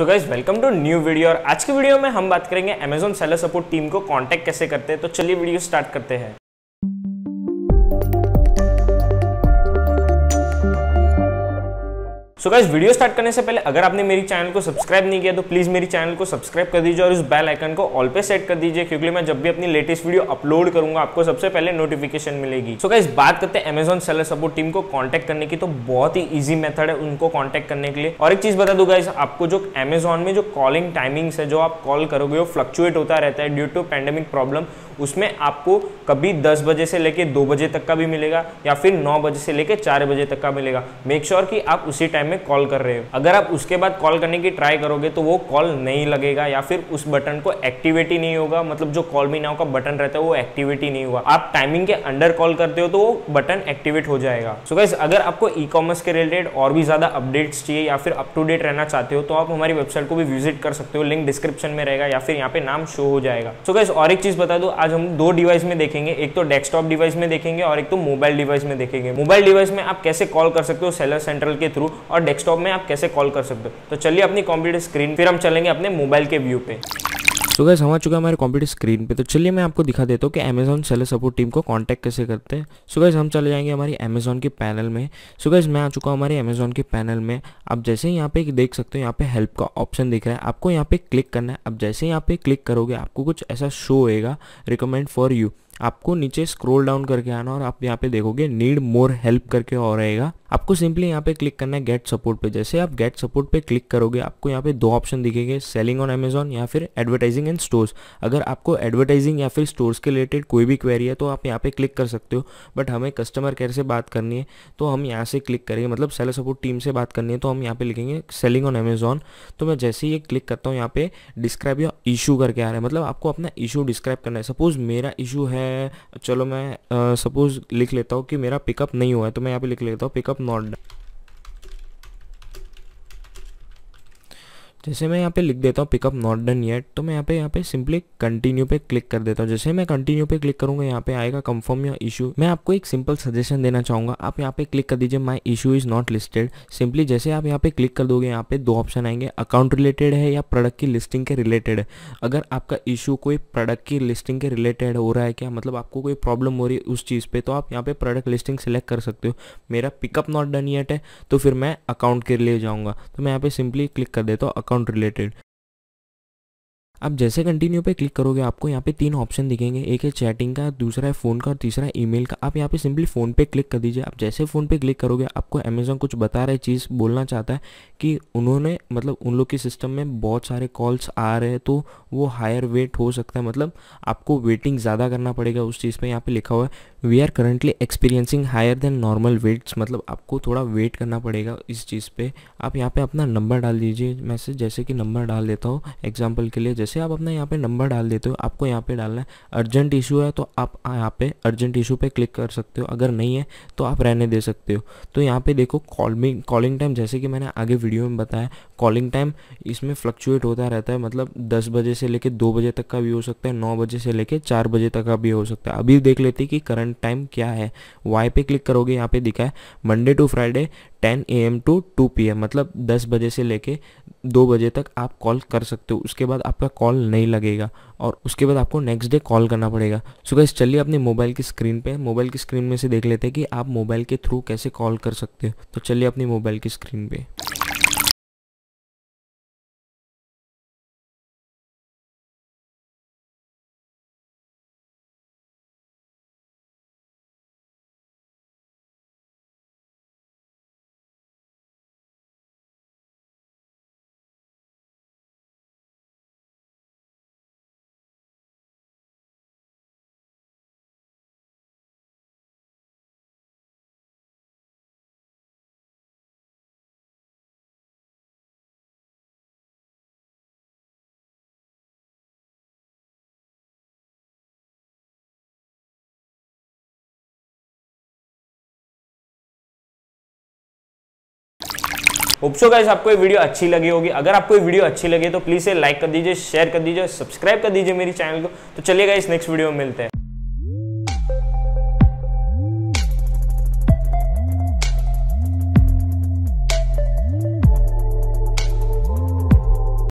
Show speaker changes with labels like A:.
A: so guys welcome to new video और आज की वीडियो में हम बात करेंगे अमेजोन सेलर सपोर्ट टीम को कांटेक्ट कैसे करते हैं तो चलिए वीडियो स्टार्ट करते हैं so so guys video start करने से पहले अगर आपने मेरी चैनल को सब्सक्राइब नहीं किया तो प्लीज़ मेरी चैनल को सब्सक्राइब कर दीजिए और उस बेल आइकन को ऑल पे सेट कर दीजिए क्योंकि मैं जब भी अपनी लेटेस्ट वीडियो अपलोड करूंगा आपको सबसे पहले नोटिफिकेशन मिलेगी सो so गाइज बात करते हैं अमेजॉन सेलर सपोर्ट टीम को कॉन्टेक्ट करने की तो बहुत ही ईजी मेथड है उनको कॉन्टेक्ट करने के लिए और एक चीज़ बता दू गाइज आपको जो अमेजोन में जो कॉलिंग टाइमिंग्स है जो आप कॉल करोगे वो फ्लक्चुएट होता रहता है ड्यू टू पैंडेमिक प्रॉब्लम उसमें आपको कभी 10 बजे से लेके 2 बजे तक का भी मिलेगा या फिर 9 बजे से लेके 4 बजे तक का मिलेगा मेक श्योर sure कि आप उसी टाइम में कॉल कर रहे हो अगर आप उसके बाद कॉल करने की ट्राई करोगे तो वो कॉल नहीं लगेगा या फिर उस बटन को एक्टिवेट ही नहीं होगा मतलब जो कॉल मी नाउ का बटन रहता है वो एक्टिवेट ही नहीं होगा आप टाइमिंग के अंडर कॉल करते हो तो वो बटन एक्टिवेट हो जाएगा सो so गाइज अगर आपको ई कॉमर्स के रिलेटेड और भी ज़्यादा अपडेट्स चाहिए या फिर अप टू डेट रहना चाहते हो तो आप हमारी वेबसाइट को भी विजिट कर सकते हो लिंक डिस्क्रिप्शन में रहेगा या फिर यहाँ पे नाम शो हो जाएगा सो so गाइज और एक चीज़ बता दो आज आज हम दो डिवाइस में देखेंगे एक तो डेस्कटॉप डिवाइस में देखेंगे और एक तो मोबाइल डिवाइस में देखेंगे मोबाइल डिवाइस में आप कैसे कॉल कर सकते हो सेलर सेंट्रल के थ्रू और डेस्कटॉप में आप कैसे कॉल कर सकते हो तो चलिए अपनी कंप्यूटर स्क्रीन फिर हम चलेंगे अपने मोबाइल के व्यू पे सो गैस हम आ चुके हैं हमारे कंप्यूटर स्क्रीन पे तो चलिए मैं आपको दिखा देता हूँ कि अमेजॉन सेलर सपोर्ट टीम को कांटेक्ट कैसे करते हैं सो गैस हम चले जाएंगे हमारी अमेजॉन के पैनल में सो गैस मैं आ चुका हूँ हमारे अमेजॉन के पैनल में आप जैसे ही यहाँ पे देख सकते हो यहाँ पे हेल्प का ऑप्शन दिख रहा है आपको यहाँ पे क्लिक करना है अब जैसे यहाँ पे क्लिक करोगे आपको कुछ ऐसा शो होएगा रिकमेंड फॉर यू आपको नीचे स्क्रोल डाउन करके आना और आप यहाँ पे देखोगे नीड मोर हेल्प करके और रहेगा आपको सिंपली यहाँ पे क्लिक करना है गेट सपोर्ट पे जैसे आप गेट सपोर्ट पे क्लिक करोगे आपको यहाँ पे दो ऑप्शन दिखेंगे सेलिंग ऑन अमेजोन या फिर एडवर्टाइजिंग एंड स्टोर्स अगर आपको एडवर्टाइजिंग या फिर स्टोर्स के रिलेटेड कोई भी क्वेरी है तो आप यहाँ पे क्लिक कर सकते हो बट हमें कस्टमर केयर से बात करनी है तो हम यहाँ से क्लिक करेंगे मतलब सेलर सपोर्ट टीम से बात करनी है तो हम यहाँ पे लिखेंगे सेलिंग ऑन अमेजोन तो मैं जैसे ही ये क्लिक करता हूँ यहाँ पे डिस्क्राइब योर इशू करके आ रहा है मतलब आपको अपना इशू डिस्क्राइब करना है सपोज मेरा इशू है मैं चलो मैं सपोज लिख लेता हूँ कि मेरा पिकअप नहीं हुआ है तो मैं यहाँ पे लिख लेता हूँ पिकअप नॉट जैसे मैं यहाँ पे लिख देता हूँ पिकअप नॉट डन येट तो मैं यहाँ पे यहाँ पे सिंपली कंटिन्यू पे क्लिक कर देता हूँ जैसे मैं कंटिन्यू पे क्लिक करूंगा यहाँ पे आएगा कंफर्म या इशू मैं आपको एक सिंपल सजेशन देना चाहूँगा आप यहाँ पे क्लिक कर दीजिए my issue is not listed simply जैसे आप यहाँ पे क्लिक कर दोगे यहाँ पे दो ऑप्शन आएंगे अकाउंट रिलेटेड है या प्रोडक्ट की लिस्टिंग के रिलेटेड है अगर आपका इशू कोई प्रोडक्ट की लिस्टिंग के रिलेटेड हो रहा है क्या मतलब आपको कोई प्रॉब्लम हो रही है उस चीज़ पर तो आप यहाँ पे प्रोडक्ट लिस्टिंग सेलेक्ट कर सकते हो मेरा पिकअप नॉट डन येट है तो फिर मैं अकाउंट के लिए जाऊँगा तो मैं यहाँ पे सिंपली क्लिक कर देता हूँ account related आप जैसे कंटिन्यू पे क्लिक करोगे आपको यहाँ पे तीन ऑप्शन दिखेंगे एक है चैटिंग का दूसरा है फ़ोन का और तीसरा है ईमेल का आप यहाँ पे सिंपली फ़ोन पे क्लिक कर दीजिए आप जैसे फ़ोन पे क्लिक करोगे आपको अमेजोन कुछ बता रहे चीज़ बोलना चाहता है कि उन्होंने मतलब उन लोग के सिस्टम में बहुत सारे कॉल्स आ रहे हैं तो वो हायर वेट हो सकता है मतलब आपको वेटिंग ज़्यादा करना पड़ेगा उस चीज़ पर यहाँ पर लिखा हुआ है we are currently experiencing higher than normal waits मतलब आपको थोड़ा वेट करना पड़ेगा इस चीज़ पर आप यहाँ पर अपना नंबर डाल दीजिए मैसेज जैसे कि नंबर डाल देता हो एग्जाम्पल के लिए जैसे आप अपना यहाँ पे नंबर डाल देते हो आपको यहाँ पे डालना है अर्जेंट इशू है तो आप यहाँ पे अर्जेंट इशू पे क्लिक कर सकते हो अगर नहीं है तो आप रहने दे सकते हो तो यहाँ पे देखो कॉलिंग कॉलिंग टाइम जैसे कि मैंने आगे वीडियो में बताया कॉलिंग टाइम इसमें फ्लक्चुएट होता रहता है मतलब दस बजे से लेकर दो बजे तक का भी हो सकता है नौ बजे से लेकर चार बजे तक का भी हो सकता है अभी देख लेते कि करंट टाइम क्या है वाई पे क्लिक करोगे यहाँ पे दिखा है Monday to Friday ten A M to two P M मतलब दस बजे से लेके दो बजे तक आप कॉल कर सकते हो उसके बाद आपका कॉल नहीं लगेगा और उसके बाद आपको नेक्स्ट डे कॉल करना पड़ेगा सो गैस चलिए अपने मोबाइल की स्क्रीन पे मोबाइल की स्क्रीन में से देख लेते हैं कि आप मोबाइल के थ्रू कैसे कॉल कर सकते हो तो चलिए अपनी मोबाइल की स्क्रीन पर उपसो गाइस आपको ये वीडियो अच्छी लगी होगी अगर आपको ये वीडियो अच्छी लगी तो प्लीज़ ये लाइक कर दीजिए शेयर कर दीजिए सब्सक्राइब कर दीजिए मेरी चैनल को तो चलिए गाइस नेक्स्ट वीडियो में मिलते हैं